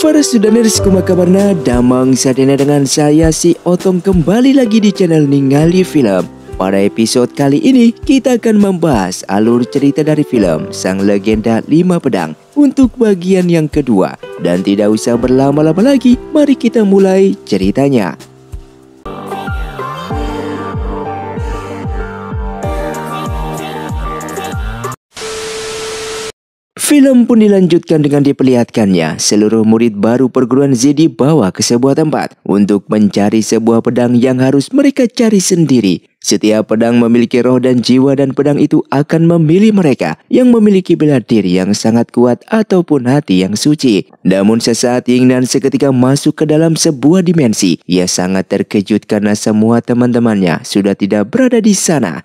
para Sudaners kuma kabarnya damang sadena dengan saya si Otong kembali lagi di channel Ningali Film Pada episode kali ini kita akan membahas alur cerita dari film Sang Legenda Lima Pedang untuk bagian yang kedua Dan tidak usah berlama-lama lagi mari kita mulai ceritanya Film pun dilanjutkan dengan diperlihatkannya seluruh murid baru perguruan Z dibawa ke sebuah tempat untuk mencari sebuah pedang yang harus mereka cari sendiri. Setiap pedang memiliki roh dan jiwa dan pedang itu akan memilih mereka yang memiliki bela diri yang sangat kuat ataupun hati yang suci. Namun sesaat Yingnan seketika masuk ke dalam sebuah dimensi, ia sangat terkejut karena semua teman-temannya sudah tidak berada di sana.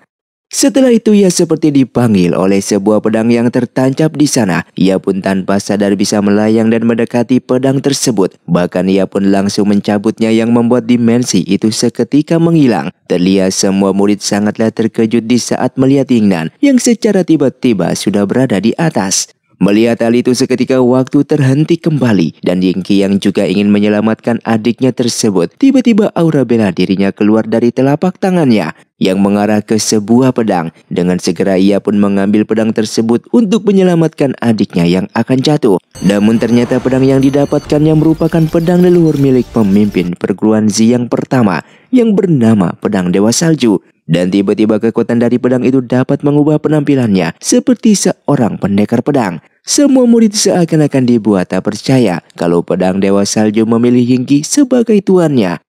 Setelah itu ia seperti dipanggil oleh sebuah pedang yang tertancap di sana. Ia pun tanpa sadar bisa melayang dan mendekati pedang tersebut. Bahkan ia pun langsung mencabutnya yang membuat dimensi itu seketika menghilang. Terlihat semua murid sangatlah terkejut di saat melihat Ingnan yang secara tiba-tiba sudah berada di atas. Melihat hal itu seketika waktu terhenti kembali dan Yingki yang juga ingin menyelamatkan adiknya tersebut, tiba-tiba aura bela dirinya keluar dari telapak tangannya yang mengarah ke sebuah pedang. Dengan segera ia pun mengambil pedang tersebut untuk menyelamatkan adiknya yang akan jatuh. Namun ternyata pedang yang didapatkannya merupakan pedang leluhur milik pemimpin perguruan Ziang pertama yang bernama Pedang Dewa Salju. Dan tiba-tiba kekuatan dari pedang itu dapat mengubah penampilannya seperti seorang pendekar pedang. Semua murid seakan-akan dibuat tak percaya kalau pedang Dewa Salju memilih Hingki sebagai tuannya.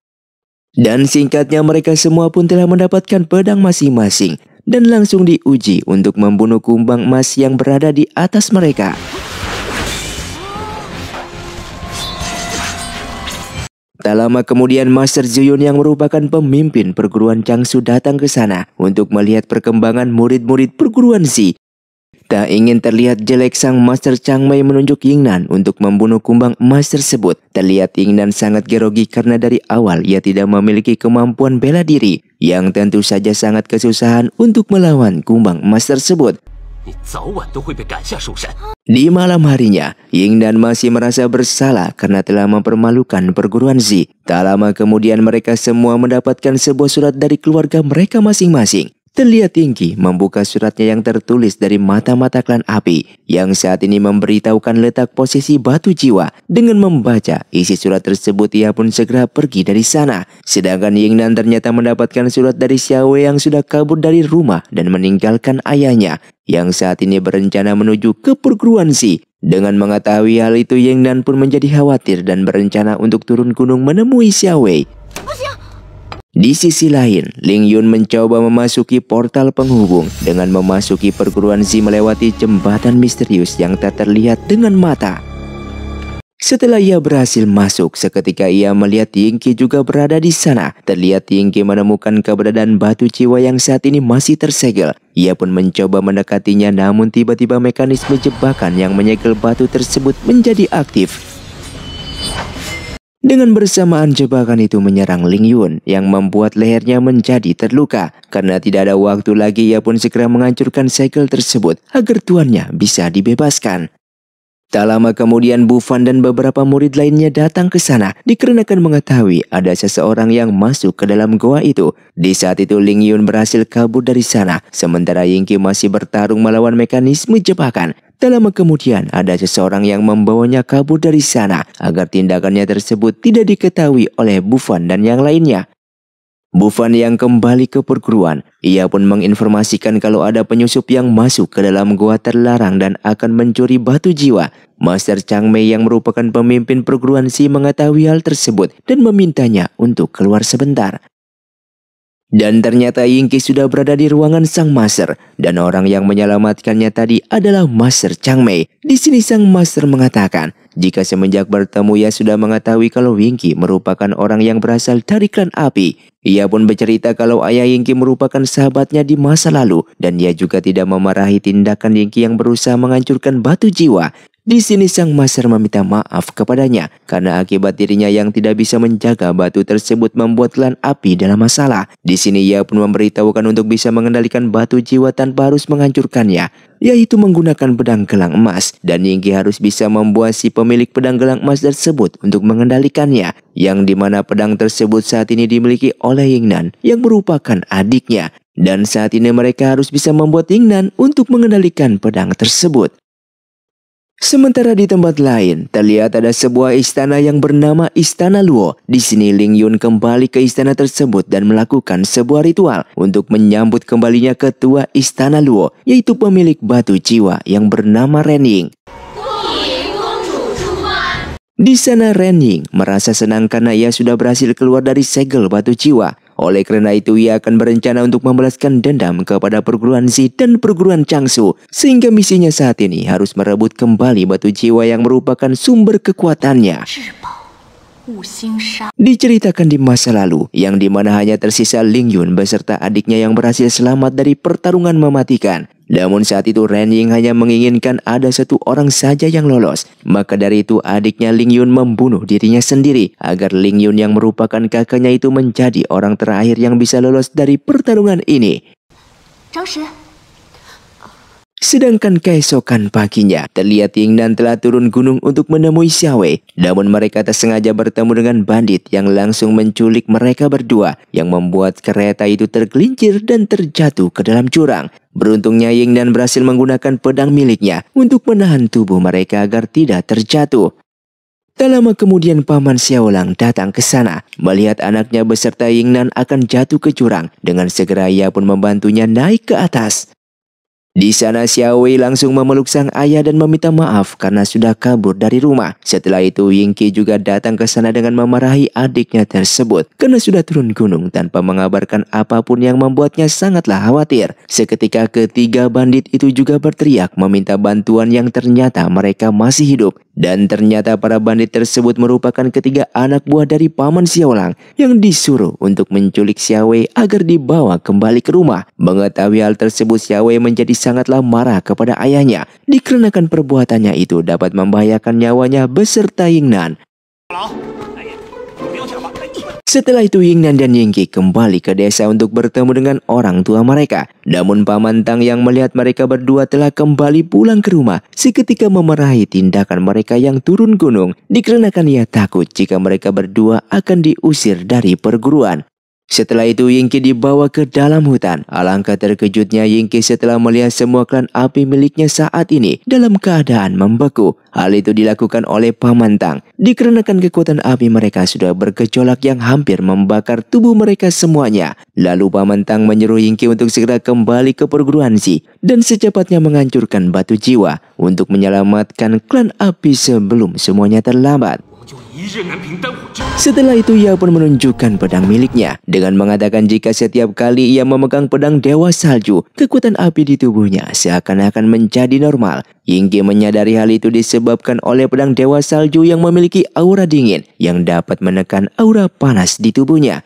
Dan singkatnya mereka semua pun telah mendapatkan pedang masing-masing dan langsung diuji untuk membunuh kumbang emas yang berada di atas mereka. Tak lama kemudian Master Zuyun yang merupakan pemimpin perguruan Changsu datang ke sana untuk melihat perkembangan murid-murid perguruan si. Tak ingin terlihat jelek sang Master Chang Mei menunjuk Yingnan untuk membunuh kumbang emas tersebut. Terlihat Yingnan sangat gerogi karena dari awal ia tidak memiliki kemampuan bela diri yang tentu saja sangat kesusahan untuk melawan kumbang emas tersebut. Di malam harinya, Ying dan masih merasa bersalah karena telah mempermalukan perguruan Zi. Tak lama kemudian mereka semua mendapatkan sebuah surat dari keluarga mereka masing-masing. Terlihat tinggi membuka suratnya yang tertulis dari mata-mata klan api yang saat ini memberitahukan letak posisi batu jiwa. Dengan membaca isi surat tersebut ia pun segera pergi dari sana. Sedangkan Yingnan ternyata mendapatkan surat dari Xiaowei yang sudah kabur dari rumah dan meninggalkan ayahnya yang saat ini berencana menuju ke perguruan Si. Dengan mengetahui hal itu Yingnan pun menjadi khawatir dan berencana untuk turun gunung menemui Xiaowei. Di sisi lain, Ling Yun mencoba memasuki portal penghubung dengan memasuki perguruan Zi melewati jembatan misterius yang tak terlihat dengan mata. Setelah ia berhasil masuk, seketika ia melihat Yingqi juga berada di sana. Terlihat Yingqi menemukan keberadaan batu jiwa yang saat ini masih tersegel. Ia pun mencoba mendekatinya namun tiba-tiba mekanisme jebakan yang menyegel batu tersebut menjadi aktif. Dengan bersamaan jebakan itu menyerang Ling Yun yang membuat lehernya menjadi terluka. Karena tidak ada waktu lagi ia pun segera menghancurkan segel tersebut agar tuannya bisa dibebaskan. Tak lama kemudian Bu Fan dan beberapa murid lainnya datang ke sana dikarenakan mengetahui ada seseorang yang masuk ke dalam goa itu. Di saat itu Ling Yun berhasil kabur dari sana sementara Yingqi masih bertarung melawan mekanisme jebakan. Tak lama kemudian ada seseorang yang membawanya kabur dari sana agar tindakannya tersebut tidak diketahui oleh Bufan dan yang lainnya. Bufan yang kembali ke perguruan, ia pun menginformasikan kalau ada penyusup yang masuk ke dalam gua terlarang dan akan mencuri batu jiwa. Master Chang Mei yang merupakan pemimpin perguruan Si mengetahui hal tersebut dan memintanya untuk keluar sebentar. Dan ternyata Yingki sudah berada di ruangan sang master dan orang yang menyelamatkannya tadi adalah master Changmei. Di sini sang master mengatakan, jika semenjak bertemu ia sudah mengetahui kalau Yingki merupakan orang yang berasal dari klan api. Ia pun bercerita kalau ayah Yingki merupakan sahabatnya di masa lalu dan ia juga tidak memarahi tindakan Yingki yang berusaha menghancurkan batu jiwa. Di sini sang master meminta maaf kepadanya karena akibat dirinya yang tidak bisa menjaga batu tersebut membuat klan api dalam masalah. Di sini ia pun memberitahukan untuk bisa mengendalikan batu jiwa tanpa harus menghancurkannya, yaitu menggunakan pedang gelang emas dan Yinggi harus bisa membuat si pemilik pedang gelang emas tersebut untuk mengendalikannya yang dimana pedang tersebut saat ini dimiliki oleh Yingnan yang merupakan adiknya dan saat ini mereka harus bisa membuat Yingnan untuk mengendalikan pedang tersebut. Sementara di tempat lain, terlihat ada sebuah istana yang bernama Istana Luo. Di sini Ling Yun kembali ke istana tersebut dan melakukan sebuah ritual untuk menyambut kembalinya ketua Istana Luo, yaitu pemilik batu jiwa yang bernama Ren Ying. Di sana Ren Ying merasa senang karena ia sudah berhasil keluar dari segel batu jiwa. Oleh karena itu ia akan berencana untuk membalaskan dendam kepada perguruan Zi dan perguruan Changsu sehingga misinya saat ini harus merebut kembali batu jiwa yang merupakan sumber kekuatannya. Diceritakan di masa lalu, yang dimana hanya tersisa Ling Yun beserta adiknya yang berhasil selamat dari pertarungan mematikan. Namun saat itu Ren Ying hanya menginginkan ada satu orang saja yang lolos. Maka dari itu adiknya Ling Yun membunuh dirinya sendiri agar Ling Yun yang merupakan kakaknya itu menjadi orang terakhir yang bisa lolos dari pertarungan ini. Zhang Shi. Sedangkan keesokan paginya, terlihat Ying Nan telah turun gunung untuk menemui Xiaowei. Namun mereka tak sengaja bertemu dengan bandit yang langsung menculik mereka berdua yang membuat kereta itu tergelincir dan terjatuh ke dalam jurang. Beruntungnya Ying Nan berhasil menggunakan pedang miliknya untuk menahan tubuh mereka agar tidak terjatuh. Tak lama kemudian paman Xiaolang datang ke sana, melihat anaknya beserta Ying Nan akan jatuh ke jurang. Dengan segera ia pun membantunya naik ke atas. Di sana Xiaowei langsung memeluk sang ayah dan meminta maaf karena sudah kabur dari rumah. Setelah itu Yingqi juga datang ke sana dengan memarahi adiknya tersebut karena sudah turun gunung tanpa mengabarkan apapun yang membuatnya sangatlah khawatir. Seketika ketiga bandit itu juga berteriak meminta bantuan yang ternyata mereka masih hidup. Dan ternyata para bandit tersebut merupakan ketiga anak buah dari Paman Xiaolang yang disuruh untuk menculik Xiaowei agar dibawa kembali ke rumah. Mengetahui hal tersebut Xiaowei menjadi sangatlah marah kepada ayahnya dikarenakan perbuatannya itu dapat membahayakan nyawanya beserta Yingnan. Setelah itu Yingnan dan Yingki kembali ke desa untuk bertemu dengan orang tua mereka. Namun Paman Tang yang melihat mereka berdua telah kembali pulang ke rumah seketika memerahi tindakan mereka yang turun gunung dikarenakan ia takut jika mereka berdua akan diusir dari perguruan. Setelah itu Yingki dibawa ke dalam hutan. Alangkah terkejutnya Yingki setelah melihat semua klan api miliknya saat ini dalam keadaan membeku. Hal itu dilakukan oleh Paman Tang. Dikarenakan kekuatan api mereka sudah bergejolak yang hampir membakar tubuh mereka semuanya. Lalu Paman Tang menyuruh Yingki untuk segera kembali ke perguruan Si dan secepatnya menghancurkan batu jiwa untuk menyelamatkan klan api sebelum semuanya terlambat. Setelah itu ia pun menunjukkan pedang miliknya dengan mengatakan jika setiap kali ia memegang pedang Dewa Salju, kekuatan api di tubuhnya seakan-akan menjadi normal. Yingge menyadari hal itu disebabkan oleh pedang Dewa Salju yang memiliki aura dingin yang dapat menekan aura panas di tubuhnya.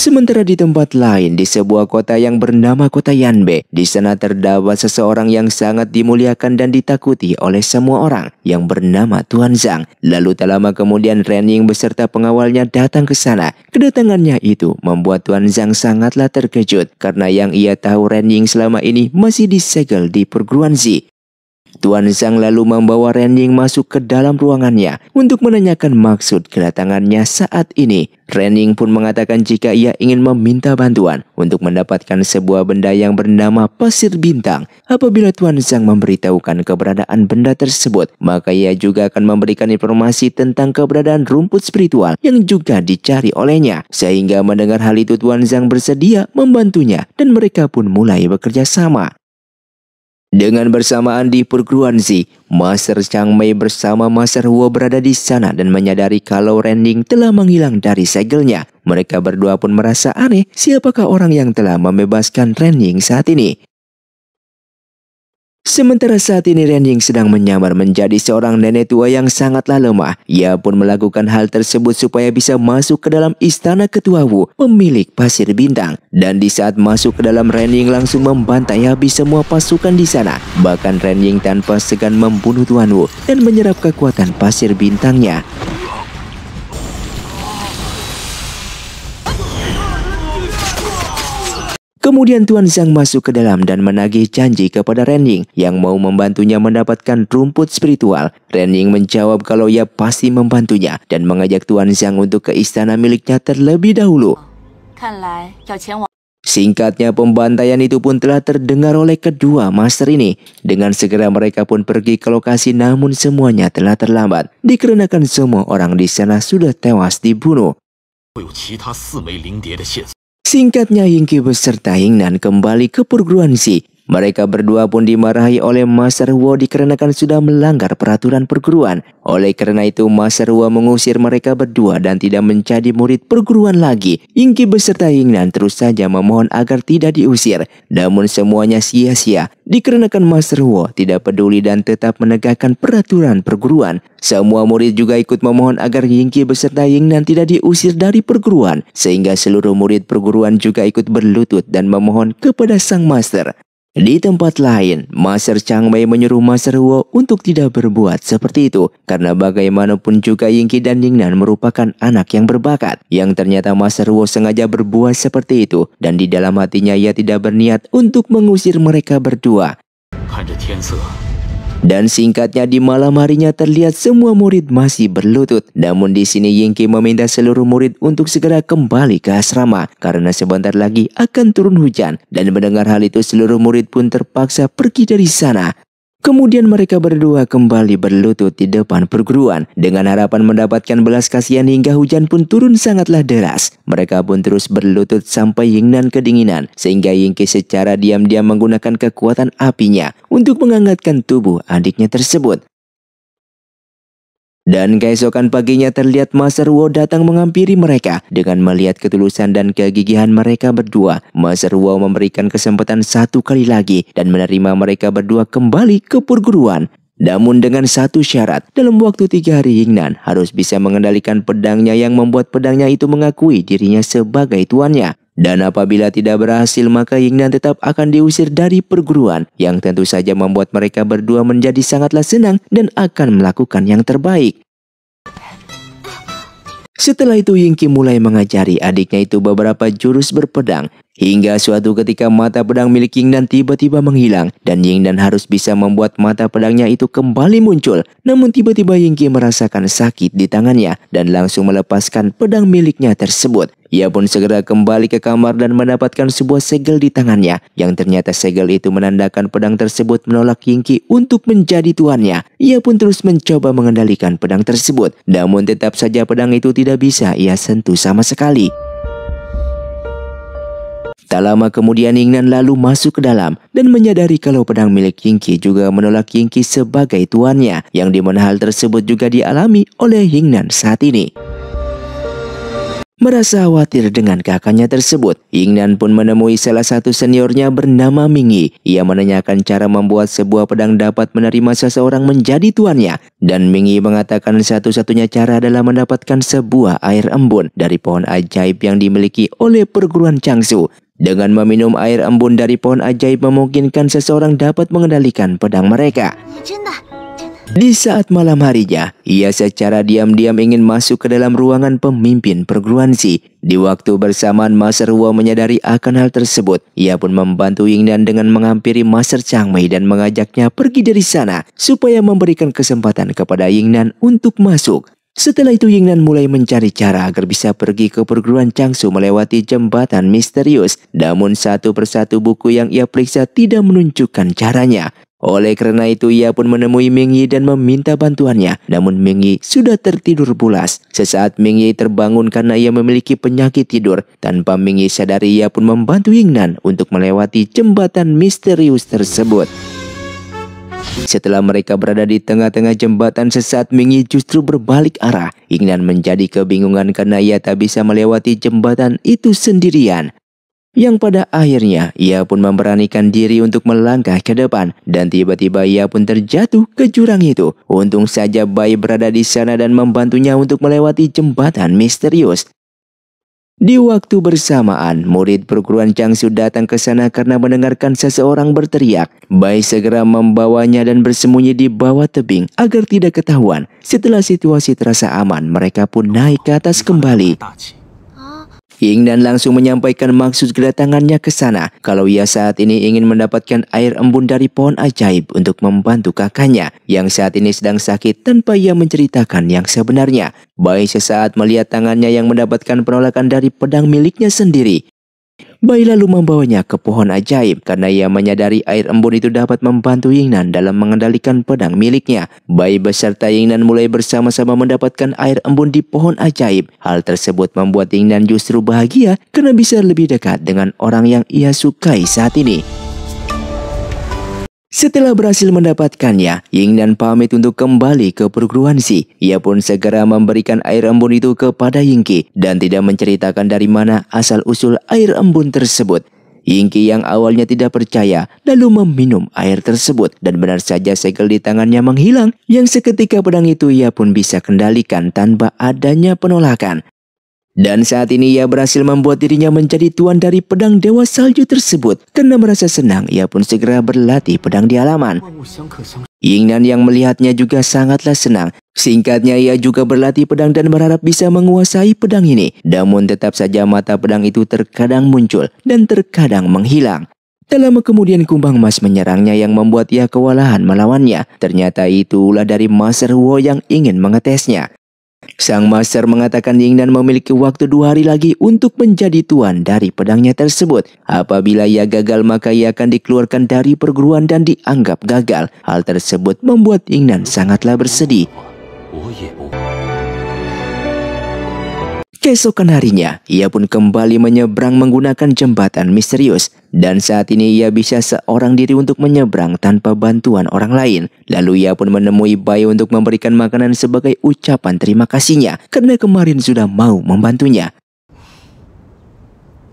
Sementara di tempat lain, di sebuah kota yang bernama kota Yanbe, di sana terdapat seseorang yang sangat dimuliakan dan ditakuti oleh semua orang yang bernama Tuan Zhang. Lalu tak lama kemudian Ren Ying beserta pengawalnya datang ke sana. Kedatangannya itu membuat Tuan Zhang sangatlah terkejut karena yang ia tahu Ren Ying selama ini masih disegel di perguruan Zi. Tuan Zhang lalu membawa Ren Ying masuk ke dalam ruangannya untuk menanyakan maksud kedatangannya saat ini. Ren Ying pun mengatakan jika ia ingin meminta bantuan untuk mendapatkan sebuah benda yang bernama pasir bintang. Apabila Tuan Zhang memberitahukan keberadaan benda tersebut, maka ia juga akan memberikan informasi tentang keberadaan rumput spiritual yang juga dicari olehnya. Sehingga mendengar hal itu Tuan Zhang bersedia membantunya dan mereka pun mulai bekerja sama. Dengan bersamaan di perguruan Z, Master Chang Mei bersama Master Huo berada di sana dan menyadari kalau Rending telah menghilang dari segelnya. Mereka berdua pun merasa aneh siapakah orang yang telah membebaskan Rending saat ini. Sementara saat ini Renjing sedang menyamar menjadi seorang nenek tua yang sangatlah lemah. Ia pun melakukan hal tersebut supaya bisa masuk ke dalam istana ketua Wu, pemilik pasir bintang. Dan di saat masuk ke dalam Renjing langsung membantai habis semua pasukan di sana. Bahkan Renjing tanpa segan membunuh Tuan Wu dan menyerap kekuatan pasir bintangnya. Kemudian Tuan Zhang masuk ke dalam dan menagih janji kepada Ren Ying yang mau membantunya mendapatkan rumput spiritual. Ren Ying menjawab kalau ia pasti membantunya dan mengajak Tuan Zhang untuk ke istana miliknya terlebih dahulu. Singkatnya pembantaian itu pun telah terdengar oleh kedua master ini. Dengan segera mereka pun pergi ke lokasi namun semuanya telah terlambat. Dikarenakan semua orang di sana sudah tewas dibunuh. Singkatnya Hingki beserta Hingnan kembali ke perguruan Si mereka berdua pun dimarahi oleh Master Huo dikarenakan sudah melanggar peraturan perguruan. Oleh karena itu Master Huo mengusir mereka berdua dan tidak menjadi murid perguruan lagi. Ingki beserta Yingnan terus saja memohon agar tidak diusir. Namun semuanya sia-sia dikarenakan Master Huo tidak peduli dan tetap menegakkan peraturan perguruan. Semua murid juga ikut memohon agar Yingki beserta Yingnan tidak diusir dari perguruan sehingga seluruh murid perguruan juga ikut berlutut dan memohon kepada sang master. Di tempat lain, Master Chang Mei menyuruh Master Huo untuk tidak berbuat seperti itu karena bagaimanapun juga Yingqi dan Yingnan merupakan anak yang berbakat yang ternyata Master Huo sengaja berbuat seperti itu dan di dalam hatinya ia tidak berniat untuk mengusir mereka berdua. Dan singkatnya di malam harinya terlihat semua murid masih berlutut. Namun di sini Yingki meminta seluruh murid untuk segera kembali ke asrama karena sebentar lagi akan turun hujan. Dan mendengar hal itu seluruh murid pun terpaksa pergi dari sana. Kemudian mereka berdua kembali berlutut di depan perguruan dengan harapan mendapatkan belas kasihan hingga hujan pun turun sangatlah deras. Mereka pun terus berlutut sampai Yingnan kedinginan sehingga Yingki secara diam-diam menggunakan kekuatan apinya untuk menghangatkan tubuh adiknya tersebut. Dan keesokan paginya terlihat Maserwo datang mengampiri mereka dengan melihat ketulusan dan kegigihan mereka berdua. Maserwo memberikan kesempatan satu kali lagi dan menerima mereka berdua kembali ke perguruan. Namun dengan satu syarat, dalam waktu tiga hari Yingnan harus bisa mengendalikan pedangnya yang membuat pedangnya itu mengakui dirinya sebagai tuannya. Dan apabila tidak berhasil maka Yingnan tetap akan diusir dari perguruan yang tentu saja membuat mereka berdua menjadi sangatlah senang dan akan melakukan yang terbaik. Setelah itu Yingqi mulai mengajari adiknya itu beberapa jurus berpedang Hingga suatu ketika mata pedang milik Ying Dan tiba-tiba menghilang dan Ying Dan harus bisa membuat mata pedangnya itu kembali muncul. Namun tiba-tiba Ying Qi merasakan sakit di tangannya dan langsung melepaskan pedang miliknya tersebut. Ia pun segera kembali ke kamar dan mendapatkan sebuah segel di tangannya yang ternyata segel itu menandakan pedang tersebut menolak Ying Qi untuk menjadi tuannya. Ia pun terus mencoba mengendalikan pedang tersebut. Namun tetap saja pedang itu tidak bisa ia sentuh sama sekali. Tak lama kemudian Ingnan lalu masuk ke dalam dan menyadari kalau pedang milik Yingqi juga menolak Yingqi sebagai tuannya yang dimana hal tersebut juga dialami oleh Ingnan saat ini. Merasa khawatir dengan kakaknya tersebut, Yingnan pun menemui salah satu seniornya bernama Mingyi. Ia menanyakan cara membuat sebuah pedang dapat menerima seseorang menjadi tuannya. Dan Mingyi mengatakan satu-satunya cara adalah mendapatkan sebuah air embun dari pohon ajaib yang dimiliki oleh perguruan Changsu. Dengan meminum air embun dari pohon ajaib memungkinkan seseorang dapat mengendalikan pedang mereka. Di saat malam harinya, ia secara diam-diam ingin masuk ke dalam ruangan pemimpin perguruan Si. Di waktu bersamaan Master Wu menyadari akan hal tersebut. Ia pun membantu Ying Yingnan dengan menghampiri Master Mei dan mengajaknya pergi dari sana supaya memberikan kesempatan kepada Ying Yingnan untuk masuk. Setelah itu Yingnan mulai mencari cara agar bisa pergi ke perguruan Changsu melewati jembatan misterius. Namun satu persatu buku yang ia periksa tidak menunjukkan caranya. Oleh karena itu ia pun menemui Mingyi dan meminta bantuannya. Namun Mingyi sudah tertidur pulas. Sesaat Mingyi terbangun karena ia memiliki penyakit tidur. Tanpa Mingyi sadari ia pun membantu Yingnan untuk melewati jembatan misterius tersebut. Setelah mereka berada di tengah-tengah jembatan sesaat, Mingyi justru berbalik arah. Ingnan menjadi kebingungan karena ia tak bisa melewati jembatan itu sendirian. Yang pada akhirnya, ia pun memberanikan diri untuk melangkah ke depan dan tiba-tiba ia pun terjatuh ke jurang itu. Untung saja bayi berada di sana dan membantunya untuk melewati jembatan misterius. Di waktu bersamaan, murid perguruan Changsu datang ke sana karena mendengarkan seseorang berteriak. Bai segera membawanya dan bersembunyi di bawah tebing agar tidak ketahuan. Setelah situasi terasa aman, mereka pun naik ke atas kembali dan langsung menyampaikan maksud kedatangannya ke sana kalau ia saat ini ingin mendapatkan air embun dari pohon ajaib untuk membantu kakaknya yang saat ini sedang sakit tanpa ia menceritakan yang sebenarnya. Bai sesaat melihat tangannya yang mendapatkan penolakan dari pedang miliknya sendiri. Bayi lalu membawanya ke pohon ajaib karena ia menyadari air embun itu dapat membantu Yingnan dalam mengendalikan pedang miliknya. Bayi beserta Yingnan mulai bersama-sama mendapatkan air embun di pohon ajaib. Hal tersebut membuat Yingnan justru bahagia karena bisa lebih dekat dengan orang yang ia sukai saat ini. Setelah berhasil mendapatkannya, Ying dan pamit untuk kembali ke perguruan Si. Ia pun segera memberikan air embun itu kepada Yingki dan tidak menceritakan dari mana asal-usul air embun tersebut. Yingki yang awalnya tidak percaya lalu meminum air tersebut dan benar saja segel di tangannya menghilang yang seketika pedang itu ia pun bisa kendalikan tanpa adanya penolakan. Dan saat ini ia berhasil membuat dirinya menjadi tuan dari pedang Dewa Salju tersebut. Karena merasa senang, ia pun segera berlatih pedang di halaman. Yingnan yang melihatnya juga sangatlah senang. Singkatnya ia juga berlatih pedang dan berharap bisa menguasai pedang ini. Namun tetap saja mata pedang itu terkadang muncul dan terkadang menghilang. Tak lama kemudian kumbang emas menyerangnya yang membuat ia kewalahan melawannya. Ternyata itulah dari Master Wu yang ingin mengetesnya. Sang Master mengatakan Ying Nan memiliki waktu dua hari lagi untuk menjadi tuan dari pedangnya tersebut. Apabila ia gagal maka ia akan dikeluarkan dari perguruan dan dianggap gagal. Hal tersebut membuat Ying Nan sangatlah bersedih. Keesokan harinya, ia pun kembali menyeberang menggunakan jembatan misterius dan saat ini ia bisa seorang diri untuk menyeberang tanpa bantuan orang lain. Lalu ia pun menemui bayu untuk memberikan makanan sebagai ucapan terima kasihnya karena kemarin sudah mau membantunya.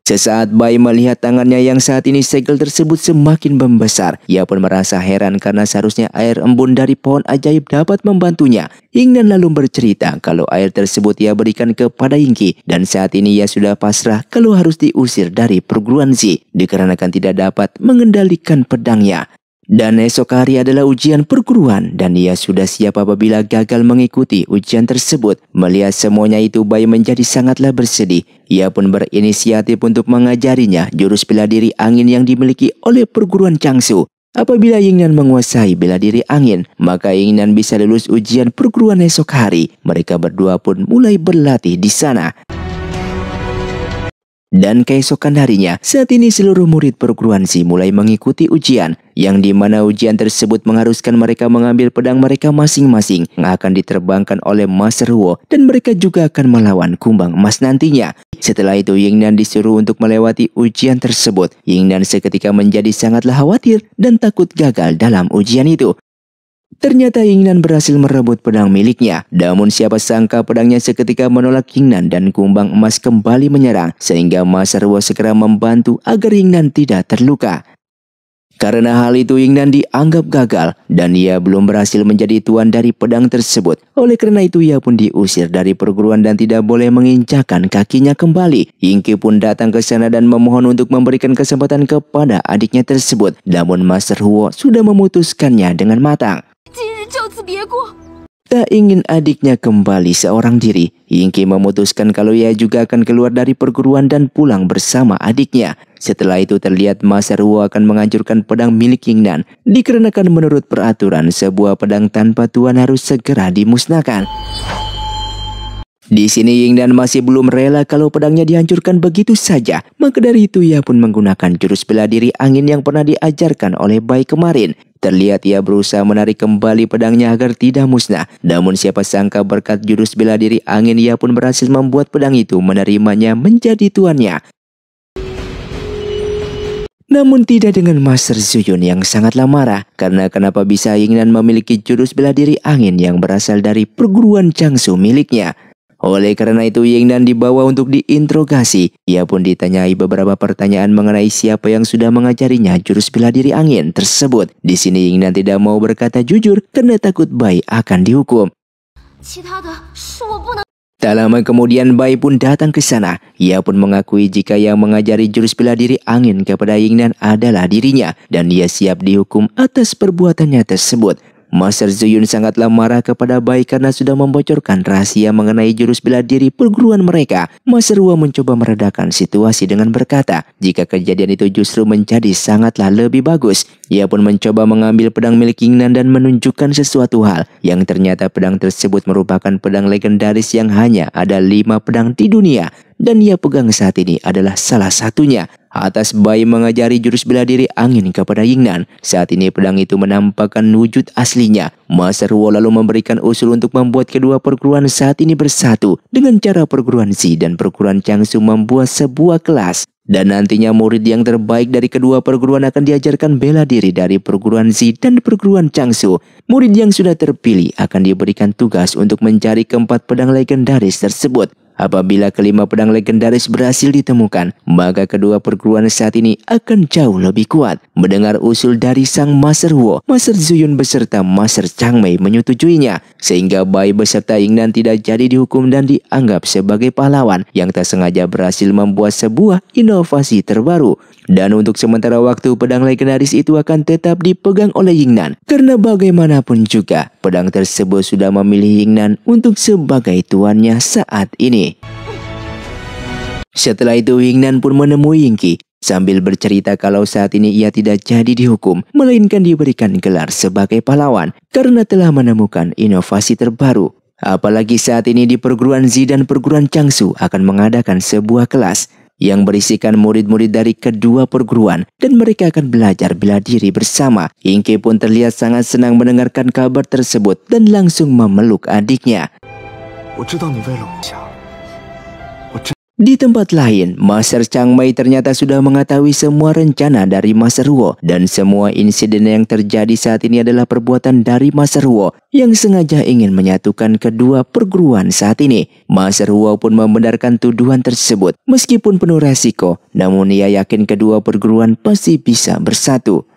Sesaat Bai melihat tangannya yang saat ini segel tersebut semakin membesar. Ia pun merasa heran karena seharusnya air embun dari pohon ajaib dapat membantunya. Ingnan lalu bercerita kalau air tersebut ia berikan kepada Yingki dan saat ini ia sudah pasrah kalau harus diusir dari perguruan Zi dikarenakan tidak dapat mengendalikan pedangnya. Dan esok hari adalah ujian perguruan dan ia sudah siap apabila gagal mengikuti ujian tersebut. Melihat semuanya itu Bayu menjadi sangatlah bersedih. Ia pun berinisiatif untuk mengajarinya jurus bela diri angin yang dimiliki oleh perguruan Changsu. Apabila Yingnan menguasai bela diri angin, maka Yingnan bisa lulus ujian perguruan esok hari. Mereka berdua pun mulai berlatih di sana. Dan keesokan harinya, saat ini seluruh murid perguruan Si mulai mengikuti ujian yang di mana ujian tersebut mengharuskan mereka mengambil pedang mereka masing-masing yang akan diterbangkan oleh Master Huo dan mereka juga akan melawan kumbang emas nantinya. Setelah itu Yingnan disuruh untuk melewati ujian tersebut. Yingnan seketika menjadi sangatlah khawatir dan takut gagal dalam ujian itu. Ternyata Yingnan berhasil merebut pedang miliknya. Namun siapa sangka pedangnya seketika menolak Yingnan dan kumbang emas kembali menyerang sehingga Arwo segera membantu agar Yingnan tidak terluka. Karena hal itu Yingnan dianggap gagal dan ia belum berhasil menjadi tuan dari pedang tersebut. Oleh karena itu ia pun diusir dari perguruan dan tidak boleh menginjakan kakinya kembali. Yingki pun datang ke sana dan memohon untuk memberikan kesempatan kepada adiknya tersebut. Namun Master Huo sudah memutuskannya dengan matang. Tak ingin adiknya kembali seorang diri, Yingki memutuskan kalau ia juga akan keluar dari perguruan dan pulang bersama adiknya. Setelah itu terlihat Masaru akan menghancurkan pedang milik Yingnan, dikarenakan menurut peraturan sebuah pedang tanpa tuan harus segera dimusnahkan. Di sini Yingnan masih belum rela kalau pedangnya dihancurkan begitu saja. Maka dari itu ia pun menggunakan jurus bela diri angin yang pernah diajarkan oleh Bai kemarin. Terlihat ia berusaha menarik kembali pedangnya agar tidak musnah. Namun siapa sangka berkat jurus bela diri angin ia pun berhasil membuat pedang itu menerimanya menjadi tuannya. Namun tidak dengan Master Zuyun yang sangatlah marah karena kenapa bisa ingin memiliki jurus bela diri angin yang berasal dari perguruan Changsu miliknya. Oleh karena itu Ying Nan dibawa untuk diinterogasi. Ia pun ditanyai beberapa pertanyaan mengenai siapa yang sudah mengajarinya jurus bela diri angin tersebut. Di sini Ying Nan tidak mau berkata jujur karena takut Bai akan dihukum. Tak lama kemudian Bai pun datang ke sana. Ia pun mengakui jika yang mengajari jurus bela diri angin kepada Yingnan adalah dirinya dan dia siap dihukum atas perbuatannya tersebut. Master Zuyun sangatlah marah kepada Bai karena sudah membocorkan rahasia mengenai jurus bela diri perguruan mereka. Master Wu mencoba meredakan situasi dengan berkata, jika kejadian itu justru menjadi sangatlah lebih bagus. Ia pun mencoba mengambil pedang milik Yingnan dan menunjukkan sesuatu hal yang ternyata pedang tersebut merupakan pedang legendaris yang hanya ada lima pedang di dunia dan ia pegang saat ini adalah salah satunya. Atas bayi mengajari jurus bela diri angin kepada Yingnan. Saat ini pedang itu menampakkan wujud aslinya. Master Wu lalu memberikan usul untuk membuat kedua perguruan saat ini bersatu dengan cara perguruan Si dan perguruan Changsu membuat sebuah kelas. Dan nantinya murid yang terbaik dari kedua perguruan akan diajarkan bela diri dari perguruan Zi dan perguruan Changsu. Murid yang sudah terpilih akan diberikan tugas untuk mencari keempat pedang legendaris tersebut. Apabila kelima pedang legendaris berhasil ditemukan, maka kedua perguruan saat ini akan jauh lebih kuat. Mendengar usul dari sang Master Huo, Master Zuyun beserta Master Changmei menyetujuinya, sehingga Bai beserta Yingnan tidak jadi dihukum dan dianggap sebagai pahlawan yang tak sengaja berhasil membuat sebuah inovasi terbaru dan untuk sementara waktu pedang legendaris itu akan tetap dipegang oleh Yingnan karena bagaimanapun juga pedang tersebut sudah memilih Yingnan untuk sebagai tuannya saat ini. Setelah itu Yingnan pun menemui Yingqi sambil bercerita kalau saat ini ia tidak jadi dihukum, melainkan diberikan gelar sebagai pahlawan karena telah menemukan inovasi terbaru. Apalagi saat ini di perguruan Zi dan perguruan Changsu akan mengadakan sebuah kelas yang berisikan murid-murid dari kedua perguruan dan mereka akan belajar bela diri bersama. Inke pun terlihat sangat senang mendengarkan kabar tersebut dan langsung memeluk adiknya. 我知道你为了我想。di tempat lain, Master Chang Mei ternyata sudah mengetahui semua rencana dari Master Luo dan semua insiden yang terjadi saat ini adalah perbuatan dari Master Luo yang sengaja ingin menyatukan kedua perguruan saat ini. Master Luo pun membenarkan tuduhan tersebut. Meskipun penuh resiko, namun ia yakin kedua perguruan pasti bisa bersatu.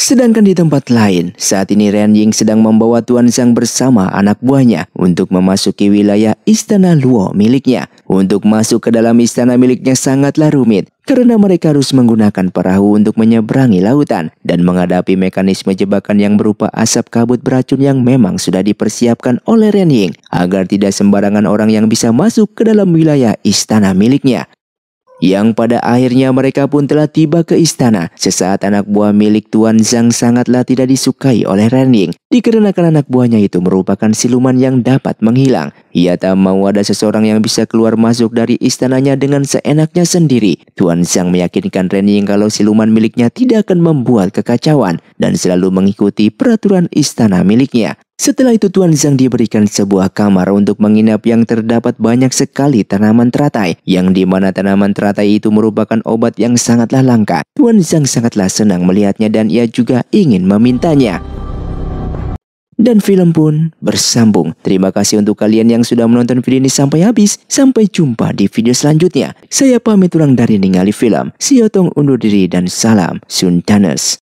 Sedangkan di tempat lain, saat ini Ren Ying sedang membawa Tuan Zhang bersama anak buahnya untuk memasuki wilayah istana Luo miliknya. Untuk masuk ke dalam istana miliknya sangatlah rumit karena mereka harus menggunakan perahu untuk menyeberangi lautan dan menghadapi mekanisme jebakan yang berupa asap kabut beracun yang memang sudah dipersiapkan oleh Ren Ying agar tidak sembarangan orang yang bisa masuk ke dalam wilayah istana miliknya yang pada akhirnya mereka pun telah tiba ke istana. Sesaat anak buah milik Tuan Zhang sangatlah tidak disukai oleh Ying, dikarenakan anak buahnya itu merupakan siluman yang dapat menghilang. Ia tak mau ada seseorang yang bisa keluar masuk dari istananya dengan seenaknya sendiri. Tuan Zhang meyakinkan Ying kalau siluman miliknya tidak akan membuat kekacauan dan selalu mengikuti peraturan istana miliknya. Setelah itu Tuan Zhang diberikan sebuah kamar untuk menginap yang terdapat banyak sekali tanaman teratai, yang di mana tanaman teratai itu merupakan obat yang sangatlah langka. Tuan Zhang sangatlah senang melihatnya dan ia juga ingin memintanya. Dan film pun bersambung. Terima kasih untuk kalian yang sudah menonton video ini sampai habis. Sampai jumpa di video selanjutnya. Saya pamit ulang dari Ningali Film. Siotong undur diri dan salam Suntanus.